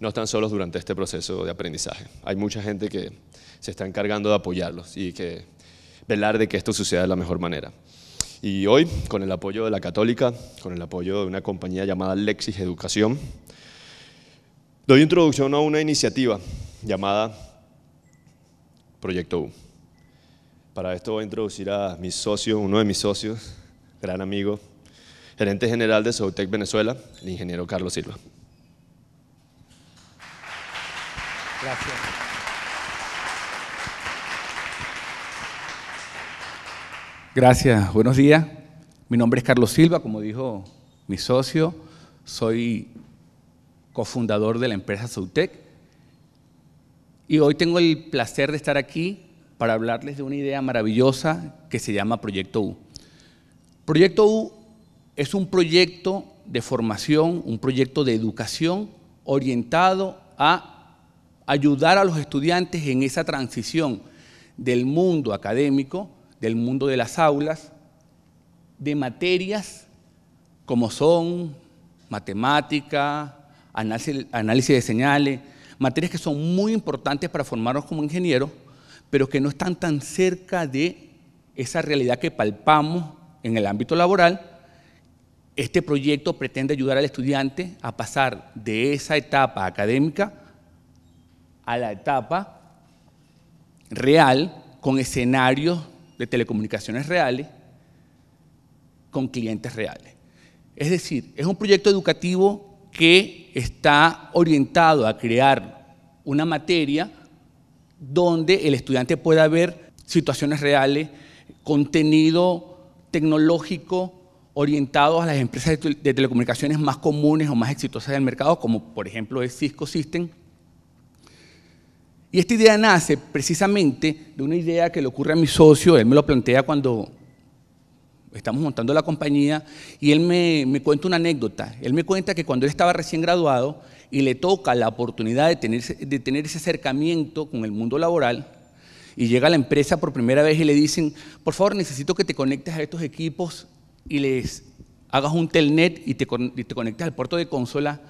no están solos durante este proceso de aprendizaje. Hay mucha gente que se está encargando de apoyarlos y que velar de que esto suceda de la mejor manera. Y hoy, con el apoyo de la Católica, con el apoyo de una compañía llamada Lexis Educación, doy introducción a una iniciativa llamada Proyecto U. Para esto voy a introducir a mi socio, uno de mis socios, gran amigo, gerente general de Soutec Venezuela, el ingeniero Carlos Silva. Gracias. Gracias, buenos días. Mi nombre es Carlos Silva, como dijo mi socio, soy cofundador de la empresa Soutec y hoy tengo el placer de estar aquí para hablarles de una idea maravillosa que se llama Proyecto U. Proyecto U es un proyecto de formación, un proyecto de educación orientado a ayudar a los estudiantes en esa transición del mundo académico, del mundo de las aulas, de materias como son matemática, análisis, de señales, materias que son muy importantes para formarnos como ingenieros, pero que no están tan cerca de esa realidad que palpamos en el ámbito laboral. Este proyecto pretende ayudar al estudiante a pasar de esa etapa académica a la etapa real con escenarios de telecomunicaciones reales, con clientes reales. Es decir, es un proyecto educativo que está orientado a crear una materia donde el estudiante pueda ver situaciones reales, contenido tecnológico orientado a las empresas de telecomunicaciones más comunes o más exitosas del mercado, como por ejemplo es Cisco System, y esta idea nace precisamente de una idea que le ocurre a mi socio, él me lo plantea cuando estamos montando la compañía, y él me, cuenta una anécdota. Él me cuenta que cuando él estaba recién graduado y le toca la oportunidad de tener, ese acercamiento con el mundo laboral, y llega a la empresa por primera vez y le dicen, por favor, necesito que te conectes a estos equipos y les hagas un telnet y te conectes al puerto de consola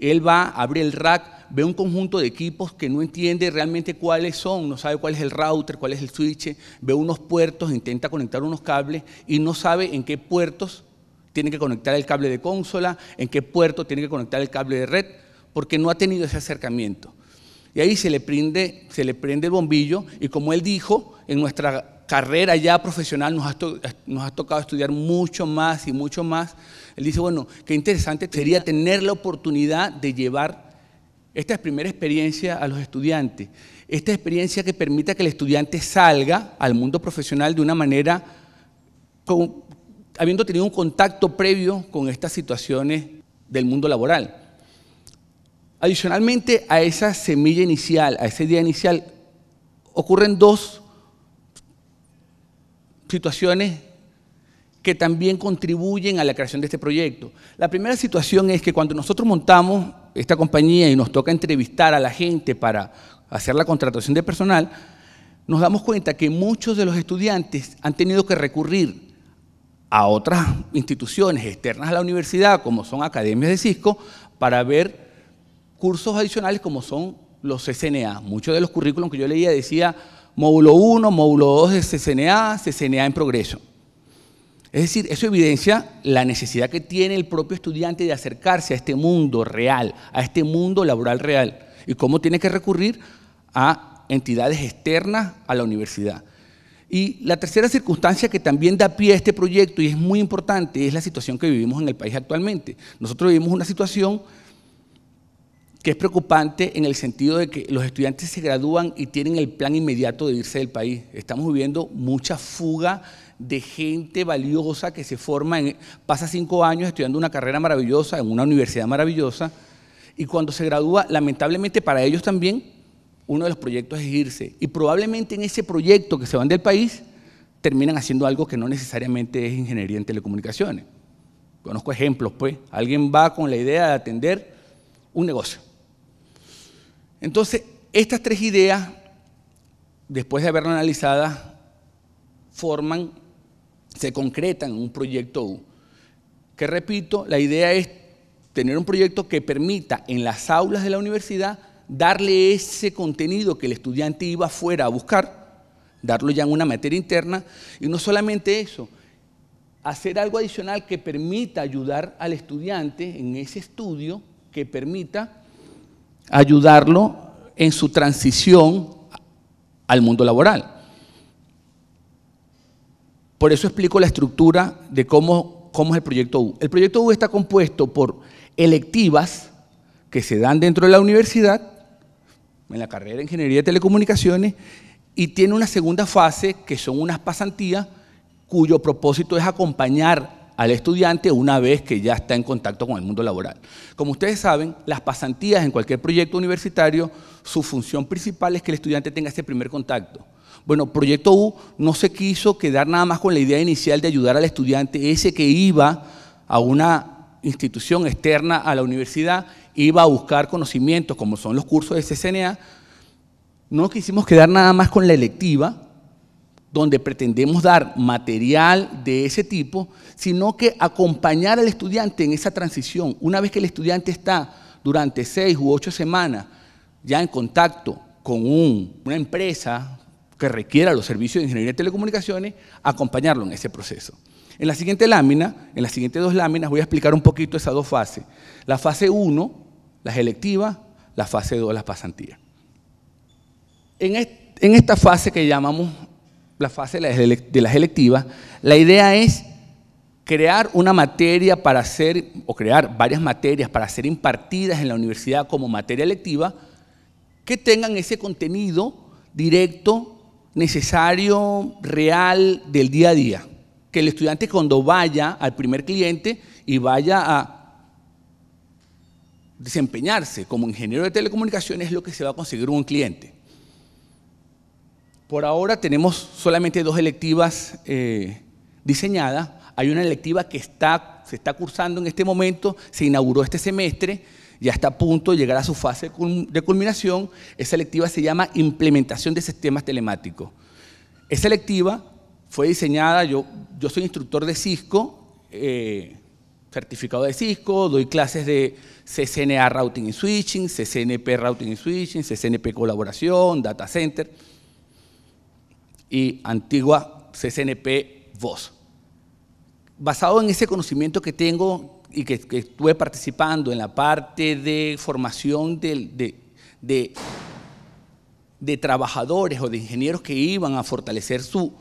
él va a abrir el rack, ve un conjunto de equipos que no entiende realmente cuáles son, no sabe cuál es el router, cuál es el switch, ve unos puertos, intenta conectar unos cables y no sabe en qué puertos tiene que conectar el cable de consola, en qué puerto tiene que conectar el cable de red, porque no ha tenido ese acercamiento. Y ahí se le prende, se le prende el bombillo y como él dijo en nuestra carrera ya profesional nos ha, tocado estudiar mucho más y mucho más. Él dice, bueno, qué interesante sería tener la oportunidad de llevar esta primera experiencia a los estudiantes. Esta experiencia que permita que el estudiante salga al mundo profesional de una manera, habiendo tenido un contacto previo con estas situaciones del mundo laboral. Adicionalmente a esa semilla inicial, a ese día inicial, ocurren dos situaciones que también contribuyen a la creación de este proyecto. La primera situación es que cuando nosotros montamos esta compañía y nos toca entrevistar a la gente para hacer la contratación de personal, nos damos cuenta que muchos de los estudiantes han tenido que recurrir a otras instituciones externas a la universidad, como son academias de Cisco, para ver cursos adicionales como son los SNA. Muchos de los currículums que yo leía decía módulo 1, módulo 2 de CCNA, CCNA en progreso. Es decir, eso evidencia la necesidad que tiene el propio estudiante de acercarse a este mundo real, a este mundo laboral real, y cómo tiene que recurrir a entidades externas a la universidad. Y la tercera circunstancia que también da pie a este proyecto y es muy importante es la situación que vivimos en el país actualmente. Nosotros vivimos una situación que es preocupante en el sentido de que los estudiantes se gradúan y tienen el plan inmediato de irse del país. Estamos viviendo mucha fuga de gente valiosa que se forma, en, pasa cinco años estudiando una carrera maravillosa en una universidad maravillosa y cuando se gradúa, lamentablemente para ellos también, uno de los proyectos es irse. Y probablemente en ese proyecto que se van del país, terminan haciendo algo que no necesariamente es ingeniería en telecomunicaciones. Conozco ejemplos, pues. Alguien va con la idea de atender un negocio entonces, estas tres ideas, después de haberlas analizadas, forman, se concretan en un proyecto U. Que repito, la idea es tener un proyecto que permita en las aulas de la universidad darle ese contenido que el estudiante iba fuera a buscar, darlo ya en una materia interna, y no solamente eso, hacer algo adicional que permita ayudar al estudiante en ese estudio, que permita ayudarlo en su transición al mundo laboral. Por eso explico la estructura de cómo, es el proyecto U. El proyecto U está compuesto por electivas que se dan dentro de la universidad, en la carrera de Ingeniería de Telecomunicaciones, y tiene una segunda fase que son unas pasantías cuyo propósito es acompañar al estudiante una vez que ya está en contacto con el mundo laboral. Como ustedes saben, las pasantías en cualquier proyecto universitario, su función principal es que el estudiante tenga ese primer contacto. Bueno, Proyecto U no se quiso quedar nada más con la idea inicial de ayudar al estudiante, ese que iba a una institución externa a la universidad, iba a buscar conocimientos como son los cursos de CCNA, no quisimos quedar nada más con la electiva, donde pretendemos dar material de ese tipo, sino que acompañar al estudiante en esa transición. Una vez que el estudiante está durante seis u ocho semanas ya en contacto con una empresa que requiera los servicios de ingeniería de telecomunicaciones, acompañarlo en ese proceso. En la siguiente lámina, en las siguientes dos láminas, voy a explicar un poquito esas dos fases. La fase 1, las electivas, la fase 2, las pasantías. en esta fase que llamamos la fase de las electivas, la idea es crear una materia para hacer, o crear varias materias para ser impartidas en la universidad como materia electiva, que tengan ese contenido directo, necesario, real del día a día. Que el estudiante cuando vaya al primer cliente y vaya a desempeñarse como ingeniero de telecomunicaciones es lo que se va a conseguir un cliente. Por ahora tenemos solamente dos electivas eh, diseñadas. Hay una electiva que se está cursando en este momento, se inauguró este semestre, ya está a punto de llegar a su fase de culminación. Esa electiva se llama Implementación de Sistemas Telemáticos. Esa electiva fue diseñada, yo, soy instructor de Cisco, eh, certificado de Cisco, doy clases de CCNA Routing y Switching, CCNP Routing and Switching, CCNP Colaboración, Data Center y antigua CCNP Voz. Basado en ese conocimiento que tengo y que, estuve participando en la parte de formación de, de, trabajadores o de ingenieros que iban a fortalecer su,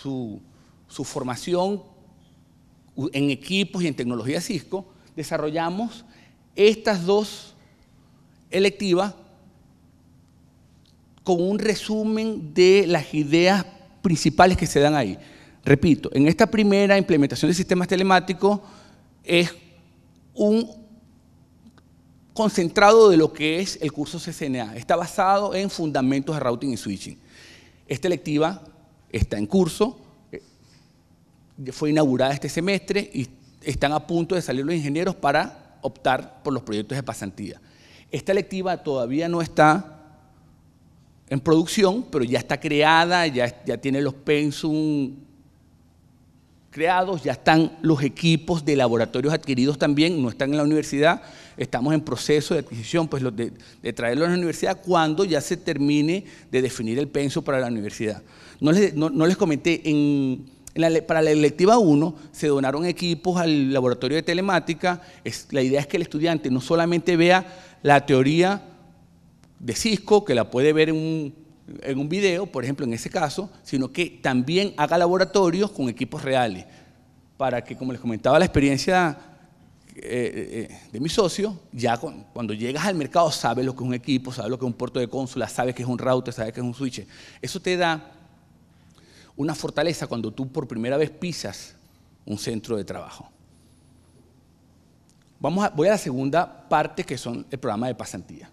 su, su formación en equipos y en tecnología Cisco, desarrollamos estas dos electivas con un resumen de las ideas principales que se dan ahí. Repito, en esta primera implementación de sistemas telemáticos es un concentrado de lo que es el curso CCNA. Está basado en fundamentos de routing y switching. Esta lectiva está en curso, eh, fue inaugurada este semestre y están a punto de salir los ingenieros para optar por los proyectos de pasantía. Esta lectiva todavía no está en producción, pero ya está creada, ya, ya tiene los pensum creados, ya están los equipos de laboratorios adquiridos también, no están en la universidad, estamos en proceso de adquisición, pues de, de a la universidad cuando ya se termine de definir el penso para la universidad. No les, no, les comenté, en, para la electiva 1 se donaron equipos al laboratorio de telemática, es, la idea es que el estudiante no solamente vea la teoría, de Cisco, que la puede ver en un, video, por ejemplo, en ese caso, sino que también haga laboratorios con equipos reales, para que, como les comentaba, la experiencia eh, eh, de mi socio, ya cuando llegas al mercado sabes lo que es un equipo, sabes lo que es un puerto de consola, sabes que es un router, sabes que es un switch. Eso te da una fortaleza cuando tú por primera vez pisas un centro de trabajo. Vamos voy a la segunda parte que son el programa de pasantía.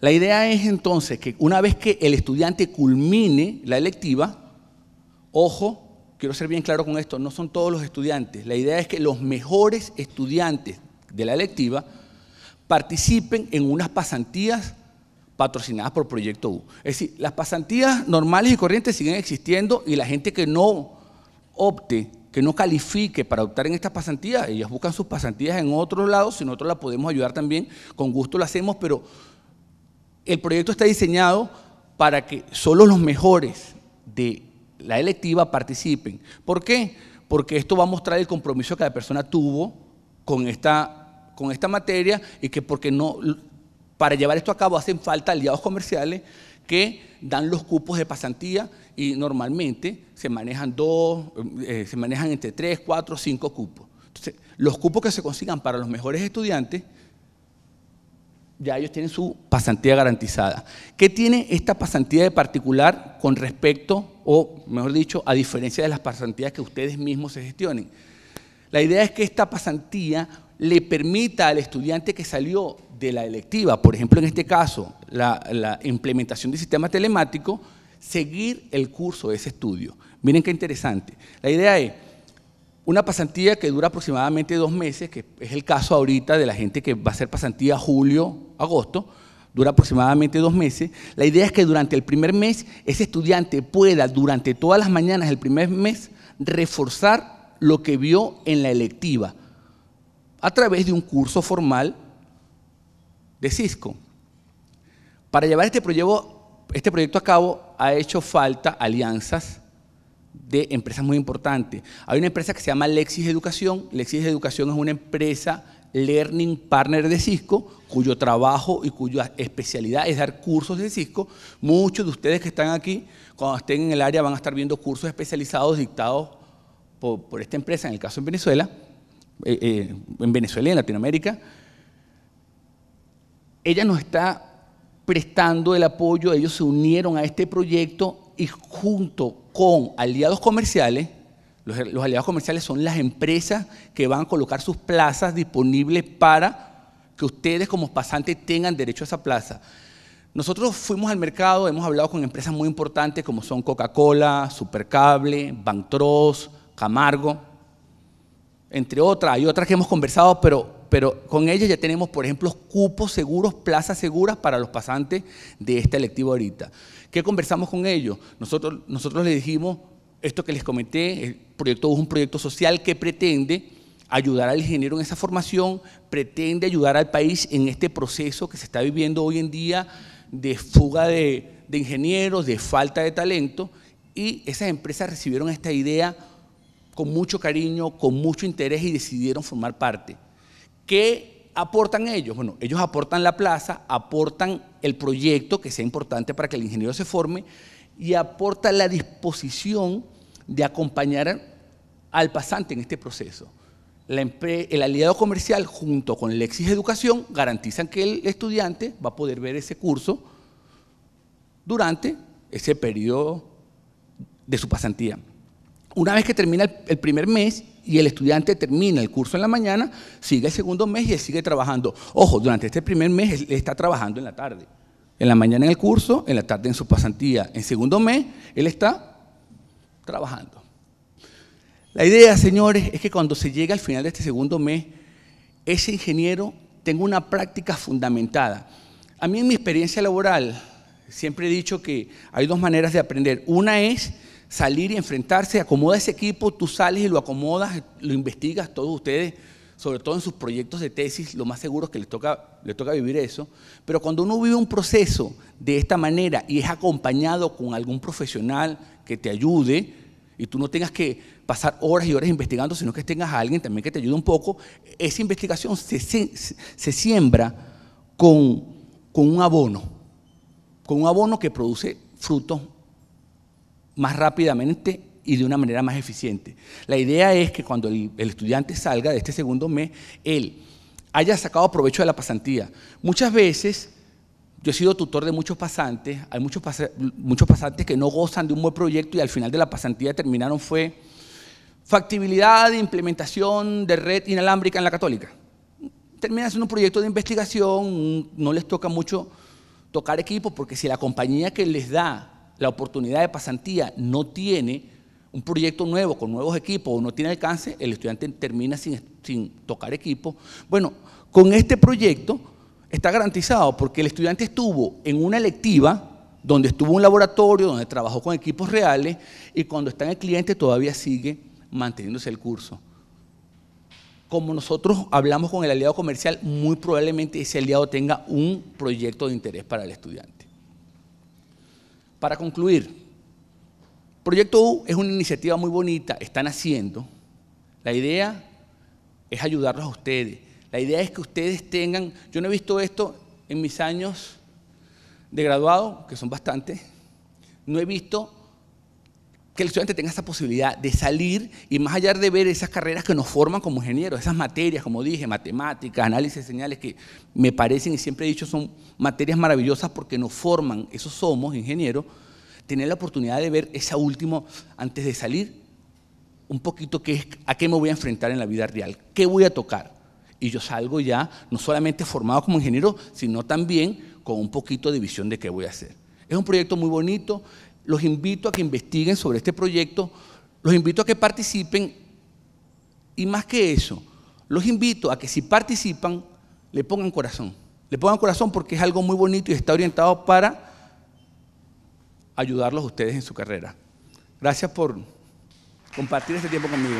La idea es entonces que una vez que el estudiante culmine la electiva, ojo, quiero ser bien claro con esto, no son todos los estudiantes. La idea es que los mejores estudiantes de la electiva participen en unas pasantías patrocinadas por Proyecto U. Es decir, las pasantías normales y corrientes siguen existiendo y la gente que no opte, que no califique para optar en estas pasantías, ellas buscan sus pasantías en otros lados, si nosotros la podemos ayudar también, con gusto lo hacemos, pero el proyecto está diseñado para que solo los mejores de la electiva participen. ¿Por qué? Porque esto va a mostrar el compromiso que la persona tuvo con esta, con esta materia y que porque no, para llevar esto a cabo hacen falta aliados comerciales que dan los cupos de pasantía y normalmente se manejan dos, eh, se manejan entre tres, cuatro, cinco cupos. Entonces, los cupos que se consigan para los mejores estudiantes ya ellos tienen su pasantía garantizada. ¿Qué tiene esta pasantía de particular con respecto, o mejor dicho, a diferencia de las pasantías que ustedes mismos se gestionen? La idea es que esta pasantía le permita al estudiante que salió de la electiva, por ejemplo, en este caso, la, implementación del sistema telemático, seguir el curso de ese estudio. Miren qué interesante. La idea es, una pasantía que dura aproximadamente dos meses, que es el caso ahorita de la gente que va a hacer pasantía julio, agosto, dura aproximadamente dos meses. La idea es que durante el primer mes ese estudiante pueda, durante todas las mañanas del primer mes, reforzar lo que vio en la electiva a través de un curso formal de Cisco. Para llevar este proyecto, este proyecto a cabo ha hecho falta alianzas de empresas muy importantes. Hay una empresa que se llama Lexis Educación. Lexis Educación es una empresa learning partner de Cisco, cuyo trabajo y cuya especialidad es dar cursos de Cisco. Muchos de ustedes que están aquí, cuando estén en el área, van a estar viendo cursos especializados dictados por, esta empresa, en el caso en Venezuela, eh, eh, en Venezuela y en Latinoamérica. Ella nos está prestando el apoyo, ellos se unieron a este proyecto y junto con aliados comerciales. Los, aliados comerciales son las empresas que van a colocar sus plazas disponibles para que ustedes como pasantes tengan derecho a esa plaza. Nosotros fuimos al mercado, hemos hablado con empresas muy importantes como son Coca-Cola, Supercable, Bantros, Camargo, entre otras. Hay otras que hemos conversado, pero pero con ellos ya tenemos, por ejemplo, cupos seguros, plazas seguras para los pasantes de este electivo ahorita. ¿Qué conversamos con ellos? Nosotros, nosotros les dijimos esto que les comenté, el proyecto es un proyecto social que pretende ayudar al ingeniero en esa formación, pretende ayudar al país en este proceso que se está viviendo hoy en día de fuga de ingenieros, de falta de talento, y esas empresas recibieron esta idea con mucho cariño, con mucho interés y decidieron formar parte. ¿Qué aportan ellos? Bueno, ellos aportan la plaza, aportan el proyecto que sea importante para que el ingeniero se forme y aporta la disposición de acompañar al pasante en este proceso. el aliado comercial junto con Lexis Educación garantizan que el estudiante va a poder ver ese curso durante ese periodo de su pasantía. Una vez que termina el primer mes, y el estudiante termina el curso en la mañana, sigue el segundo mes y sigue trabajando. Ojo, durante este primer mes él está trabajando en la tarde. En la mañana en el curso, en la tarde en su pasantía. En segundo mes, él está trabajando. La idea, señores, es que cuando se llega al final de este segundo mes, ese ingeniero tenga una práctica fundamentada. A mí en mi experiencia laboral, siempre he dicho que hay dos maneras de aprender. Una es salir y enfrentarse, acomoda ese equipo, tú sales y lo acomodas, lo investigas, todos ustedes, sobre todo en sus proyectos de tesis, lo más seguro es que les toca, toca vivir eso, pero cuando uno vive un proceso de esta manera y es acompañado con algún profesional que te ayude, y tú no tengas que pasar horas y horas investigando, sino que tengas a alguien también que te ayude un poco, esa investigación se, siembra con, con un abono, con un abono que produce frutos más rápidamente y de una manera más eficiente. La idea es que cuando el, estudiante salga de este segundo mes, él haya sacado provecho de la pasantía. Muchas veces, yo he sido tutor de muchos pasantes, hay muchos, muchos pasantes que no gozan de un buen proyecto y al final de la pasantía terminaron fue factibilidad de implementación de red inalámbrica en la católica. Terminan haciendo un proyecto de investigación, no les toca mucho tocar equipo porque si la compañía que les da la oportunidad de pasantía no tiene un proyecto nuevo con nuevos equipos o no tiene alcance, el estudiante termina sin, tocar equipo. Bueno, con este proyecto está garantizado porque el estudiante estuvo en una electiva donde estuvo un laboratorio, donde trabajó con equipos reales y cuando está en el cliente todavía sigue manteniéndose el curso. Como nosotros hablamos con el aliado comercial, muy probablemente ese aliado tenga un proyecto de interés para el estudiante para concluir, Proyecto U es una iniciativa muy bonita, están haciendo. La idea es ayudarlos a ustedes. La idea es que ustedes tengan, yo no he visto esto en mis años de graduado, que son bastantes, no he visto que el estudiante tenga esa posibilidad de salir y más allá de ver esas carreras que nos forman como ingenieros, esas materias, como dije, matemáticas, análisis de señales, que me parecen y siempre he dicho son materias maravillosas porque nos forman, esos somos ingenieros, tener la oportunidad de ver esa última antes de salir, un poquito a qué me voy a enfrentar en la vida real, qué voy a tocar. Y yo salgo ya no solamente formado como ingeniero, sino también con un poquito de visión de qué voy a hacer. Es un proyecto muy bonito, los invito a que investiguen sobre este proyecto, los invito a que participen y más que eso, los invito a que si participan, le pongan corazón. Le pongan corazón porque es algo muy bonito y está orientado para ayudarlos a ustedes en su carrera. Gracias por compartir este tiempo conmigo.